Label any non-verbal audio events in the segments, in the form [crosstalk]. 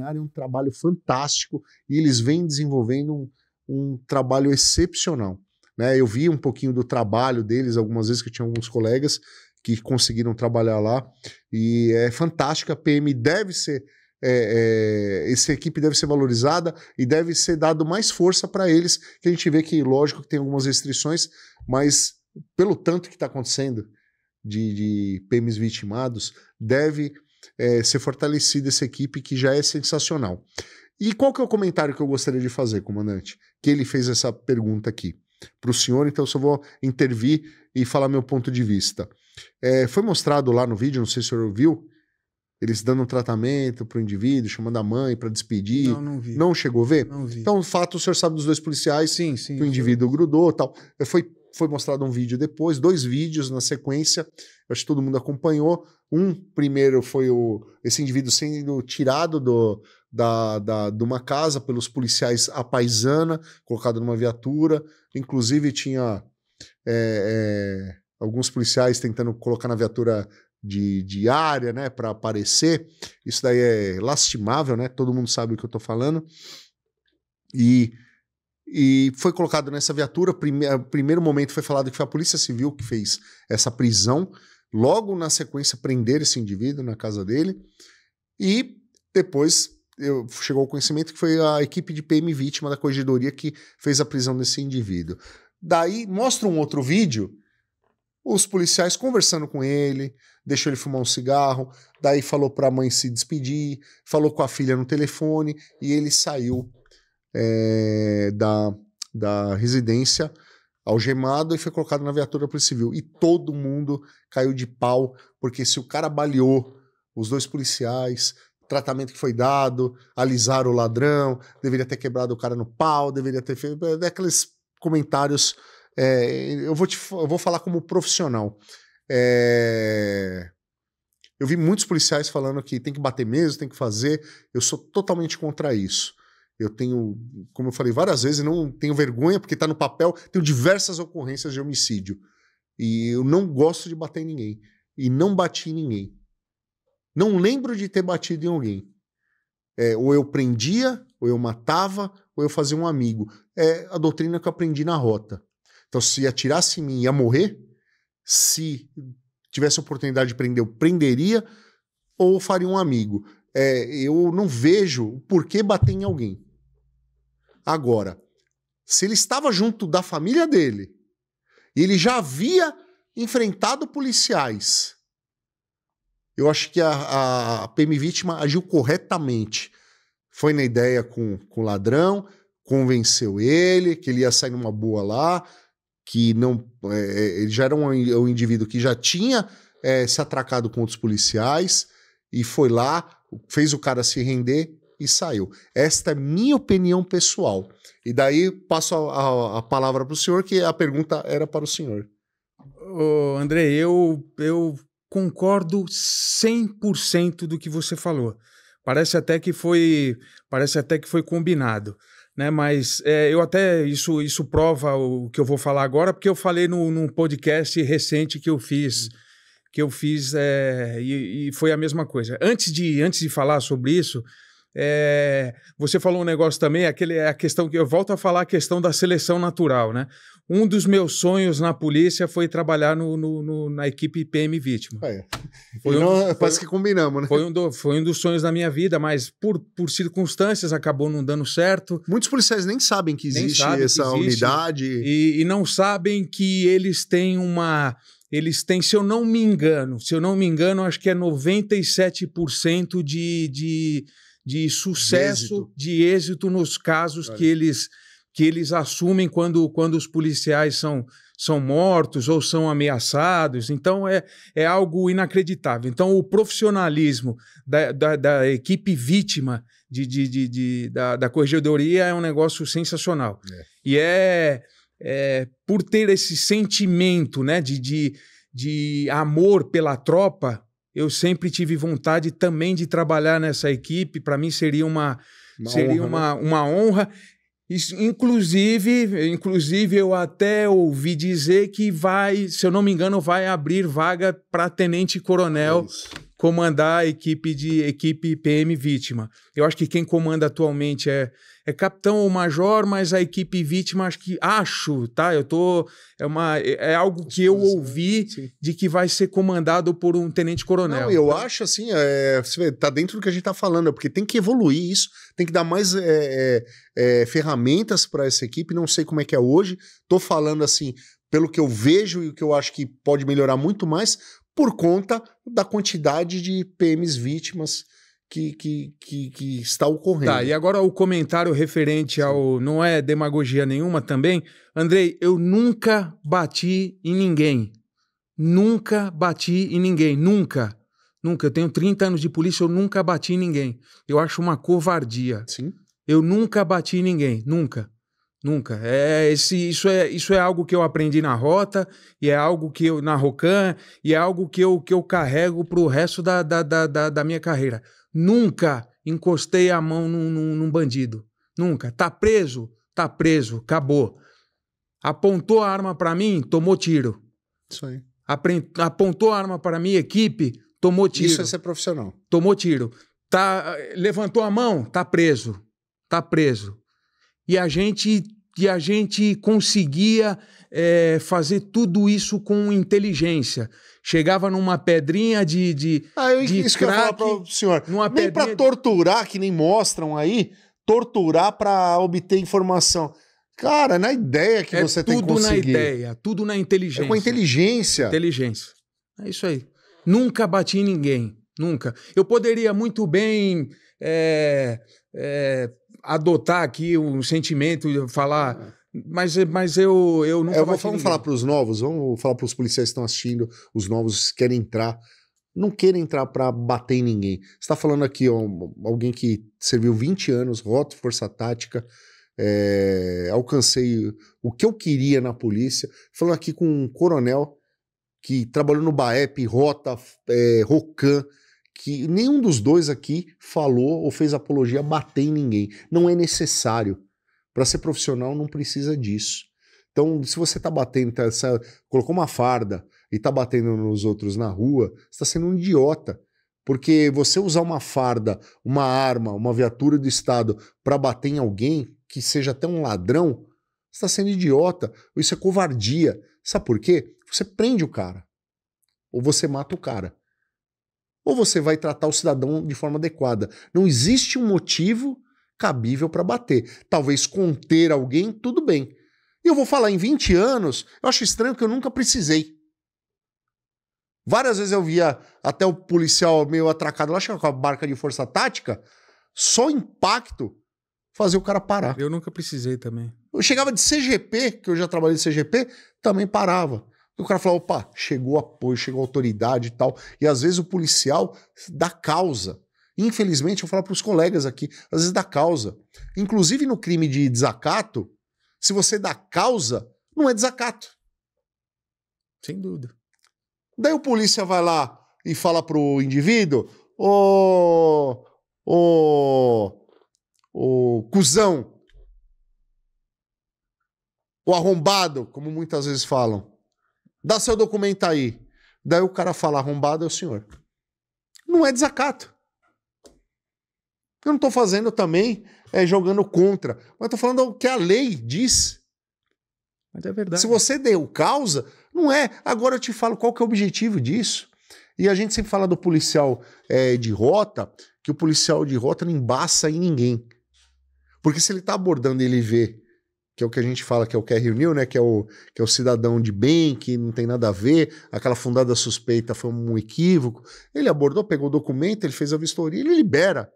é um trabalho fantástico e eles vêm desenvolvendo um, um trabalho excepcional. Né? Eu vi um pouquinho do trabalho deles algumas vezes que tinha alguns colegas que conseguiram trabalhar lá e é fantástico. A PM deve ser é, é, essa equipe deve ser valorizada e deve ser dado mais força para eles. Que a gente vê que lógico que tem algumas restrições, mas pelo tanto que está acontecendo de, de PMs vitimados, deve é, ser fortalecida essa equipe que já é sensacional. E qual que é o comentário que eu gostaria de fazer, comandante? Que ele fez essa pergunta aqui para o senhor, então eu só vou intervir e falar meu ponto de vista. É, foi mostrado lá no vídeo, não sei se o senhor ouviu, eles dando um tratamento para o indivíduo, chamando a mãe para despedir. Não, não vi. Não chegou a ver? Não vi. Então, o fato, o senhor sabe dos dois policiais. Sim, sim. Que o indivíduo grudou tal. Foi foi mostrado um vídeo depois, dois vídeos na sequência. acho que todo mundo acompanhou. Um primeiro foi o, esse indivíduo sendo tirado do, da, da, de uma casa pelos policiais apaisando paisana, colocado numa viatura. Inclusive tinha é, é, alguns policiais tentando colocar na viatura de, de área, né, para aparecer. Isso daí é lastimável, né? Todo mundo sabe o que eu estou falando. E e foi colocado nessa viatura. Prime eh, primeiro momento foi falado que foi a Polícia Civil que fez essa prisão. Logo na sequência, prender esse indivíduo na casa dele. E depois eu, chegou ao conhecimento que foi a equipe de PM vítima da corregedoria que fez a prisão desse indivíduo. Daí mostra um outro vídeo, os policiais conversando com ele, deixou ele fumar um cigarro, daí falou para a mãe se despedir, falou com a filha no telefone e ele saiu é, da, da residência algemado e foi colocado na viatura policial civil. E todo mundo caiu de pau, porque se o cara baleou os dois policiais, tratamento que foi dado, alisar o ladrão, deveria ter quebrado o cara no pau, deveria ter feito. É aqueles comentários. É, eu, vou te, eu vou falar como profissional. É, eu vi muitos policiais falando que tem que bater mesmo, tem que fazer. Eu sou totalmente contra isso. Eu tenho, como eu falei várias vezes, não tenho vergonha porque está no papel, tenho diversas ocorrências de homicídio. E eu não gosto de bater em ninguém. E não bati em ninguém. Não lembro de ter batido em alguém. É, ou eu prendia, ou eu matava, ou eu fazia um amigo. É a doutrina que eu aprendi na rota. Então, se atirasse em mim, ia morrer. Se tivesse oportunidade de prender, eu prenderia ou faria um amigo. É, eu não vejo por que bater em alguém. Agora, se ele estava junto da família dele e ele já havia enfrentado policiais, eu acho que a, a PM vítima agiu corretamente. Foi na ideia com, com o ladrão, convenceu ele que ele ia sair numa boa lá, que não é, é, ele já era um, um, indivíduo que já tinha é, se atracado com outros policiais e foi lá, fez o cara se render, e saiu. Esta é minha opinião pessoal. E daí passo a, a, a palavra para o senhor, que a pergunta era para o senhor. Oh, André, eu, eu concordo 100% do que você falou. Parece até que foi, parece até que foi combinado. Né, mas é, eu até isso, isso prova o que eu vou falar agora, porque eu falei no, num podcast recente que eu fiz que eu fiz é, e, e, foi a mesma coisa. Antes de, antes de falar sobre isso, é, você falou um negócio também, aquele, é a questão que eu volto a falar a questão da seleção natural, né? Um dos meus sonhos na polícia foi trabalhar no, no, no na equipe PM Vítima. É. Foi não, parece que combinamos, né? Foi um, do, foi um dos sonhos da minha vida, mas por, por circunstâncias acabou não dando certo. Muitos policiais nem sabem que existe sabem essa que existe, unidade. E, e não sabem que eles têm uma eles têm, se eu não me engano, se eu não me engano, acho que é 97% de, de, de sucesso, de êxito, de êxito nos casos que eles que eles assumem quando, quando os policiais são, são mortos ou são ameaçados. Então é, é algo inacreditável. Então o profissionalismo da, da, da equipe vítima de, de, de, de, da, da corregedoria é um negócio sensacional. É. E é, é por ter esse sentimento né, de, de, de amor pela tropa, eu sempre tive vontade também de trabalhar nessa equipe. Para mim seria uma, uma seria honra, né? uma, né? uma honra. Isso, inclusive, inclusive, eu até ouvi dizer que vai, se eu não me engano, vai abrir vaga para tenente coronel é comandar a equipe de equipe PM vítima. Eu acho que quem comanda atualmente é, é capitão ou major, mas a equipe vítima acho que acho, tá? Eu tô é uma é, é algo que eu ouvi de que vai ser comandado por um tenente coronel. Não, eu tá? acho assim, é, vê, tá dentro do que a gente tá falando, é porque tem que evoluir isso, tem que dar mais é, é, é ferramentas para essa equipe. Não sei como é que é hoje. Tô falando assim pelo que eu vejo e o que eu acho que pode melhorar muito mais por conta da quantidade de PMs vítimas que, que, que, que, está ocorrendo. Tá, e agora o comentário referente ao. Não é demagogia nenhuma também. Andrei, eu nunca bati em ninguém. Nunca bati em ninguém. Nunca. Nunca. Eu tenho 30 anos de polícia, eu nunca bati em ninguém. Eu acho uma covardia. Sim. Eu nunca bati em ninguém. Nunca. Nunca. É, é, esse, isso, é, isso é algo que eu aprendi na rota, e é algo que eu. na Rocan, e é algo que eu, que eu carrego pro resto da, da, da, da, da minha carreira Nunca encostei a mão num, num, num bandido. Nunca. Tá preso? Tá preso. Acabou. Apontou a arma para mim? Tomou tiro. Isso aí. Apre apontou a arma para minha equipe? Tomou tiro. Isso é ser profissional. Tomou tiro. Tá, levantou a mão? Tá preso. Tá preso. E a gente que a gente conseguia é, fazer tudo isso com inteligência. Chegava numa pedrinha de. de ah, eu, de isso crack, que eu ia falar senhor. Numa nem para torturar, de... que nem mostram aí, torturar para obter informação. Cara, na ideia que é você tem que conseguir. Tudo na ideia, tudo na inteligência. É com a inteligência. Inteligência. É isso aí. Nunca bati em ninguém. Nunca. Eu poderia muito bem é, é, adotar aqui um sentimento, e falar. É. Mas, mas eu, eu não. É, vou, vamos falar para os novos, vamos falar para os policiais que estão assistindo, os novos querem entrar. Não querem entrar para bater em ninguém. Você está falando aqui, ó, alguém que serviu 20 anos, rota, força tática, é, alcancei o que eu queria na polícia. Falando aqui com um coronel que trabalhou no BAEP, rota, é, ROCAN que nenhum dos dois aqui falou ou fez apologia bater em ninguém. Não é necessário. Para ser profissional não precisa disso. Então, se você está batendo, tá, colocou uma farda e está batendo nos outros na rua, você está sendo um idiota. Porque você usar uma farda, uma arma, uma viatura do Estado para bater em alguém, que seja até um ladrão, você está sendo idiota. Isso é covardia. Sabe por quê? Você prende o cara. Ou você mata o cara ou você vai tratar o cidadão de forma adequada. Não existe um motivo cabível para bater. Talvez conter alguém, tudo bem. E eu vou falar, em 20 anos, eu acho estranho que eu nunca precisei. Várias vezes eu via até o policial meio atracado lá, que com a barca de força tática, só impacto fazer o cara parar. Eu nunca precisei também. Eu chegava de CGP, que eu já trabalhei de CGP, também parava. E o cara fala: opa, chegou apoio, chegou autoridade e tal. E às vezes o policial dá causa. Infelizmente, eu falo para os colegas aqui, às vezes dá causa. Inclusive no crime de desacato, se você dá causa, não é desacato. Sem dúvida. Daí o polícia vai lá e fala pro indivíduo: ô. ô. ô. cuzão. O arrombado, como muitas vezes falam. Dá seu documento aí. Daí o cara fala, arrombado é o senhor. Não é desacato. Eu não estou fazendo também é, jogando contra, mas estou falando o que a lei diz. Mas é verdade. Se você deu causa, não é. Agora eu te falo qual que é o objetivo disso. E a gente sempre fala do policial é, de rota, que o policial de rota não embaça em ninguém. Porque se ele está abordando e ele vê que é o que a gente fala que é o Kerry New, né, que é o, que é o cidadão de bem, que não tem nada a ver, aquela fundada suspeita foi um equívoco. Ele abordou, pegou o documento, ele fez a vistoria, ele libera.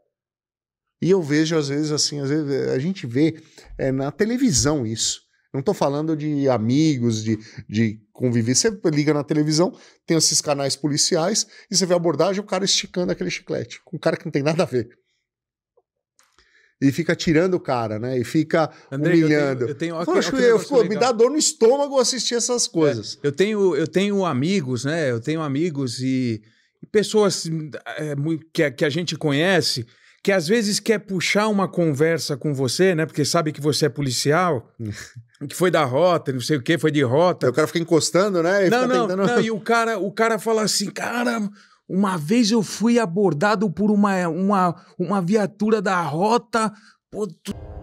E eu vejo às vezes assim, às vezes a gente vê é, na televisão isso. Não estou falando de amigos, de, de conviver. Você liga na televisão, tem esses canais policiais e você vê a abordagem, o cara esticando aquele chiclete, com um cara que não tem nada a ver e fica tirando o cara, né? E fica Andrei, humilhando. Eu tenho, eu tenho, Poxa, eu me dá dor no estômago assistir essas é, coisas. É, eu tenho, eu tenho amigos, né? Eu tenho amigos e, pessoas hum, é, que, que a gente conhece que às vezes quer puxar uma conversa com você, né? Porque sabe que você é policial. [laughs] que foi da rota, não sei o que, foi de rota. O cara fica encostando, né? E não, não, tentando... não. E o cara, o cara fala assim, cara, uma vez eu fui abordado por uma, uma, uma viatura da rota. Pô, tu...